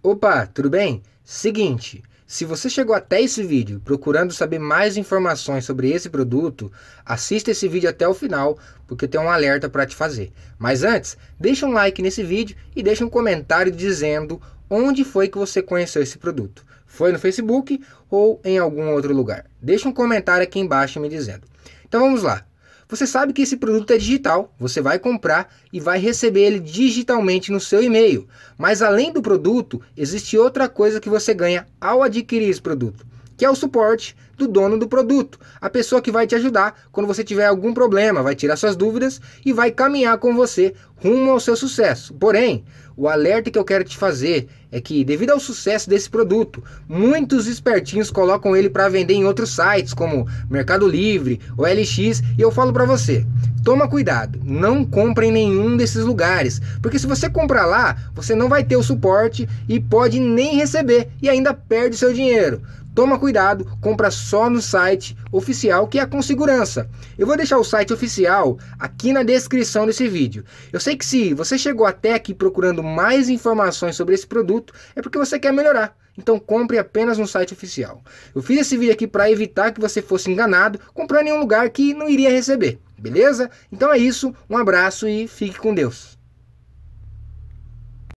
Opa, tudo bem? Seguinte, se você chegou até esse vídeo procurando saber mais informações sobre esse produto, assista esse vídeo até o final, porque tem um alerta para te fazer. Mas antes, deixa um like nesse vídeo e deixa um comentário dizendo onde foi que você conheceu esse produto. Foi no Facebook ou em algum outro lugar? Deixa um comentário aqui embaixo me dizendo. Então vamos lá. Você sabe que esse produto é digital, você vai comprar e vai receber ele digitalmente no seu e-mail. Mas além do produto, existe outra coisa que você ganha ao adquirir esse produto que é o suporte do dono do produto, a pessoa que vai te ajudar quando você tiver algum problema, vai tirar suas dúvidas e vai caminhar com você rumo ao seu sucesso. Porém, o alerta que eu quero te fazer é que, devido ao sucesso desse produto, muitos espertinhos colocam ele para vender em outros sites como Mercado Livre, OLX, e eu falo para você: toma cuidado, não compre em nenhum desses lugares, porque se você comprar lá, você não vai ter o suporte e pode nem receber e ainda perde seu dinheiro toma cuidado, compra só no site oficial que é com segurança. Eu vou deixar o site oficial aqui na descrição desse vídeo. Eu sei que se você chegou até aqui procurando mais informações sobre esse produto, é porque você quer melhorar. Então compre apenas no site oficial. Eu fiz esse vídeo aqui para evitar que você fosse enganado comprando em um lugar que não iria receber, beleza? Então é isso, um abraço e fique com Deus.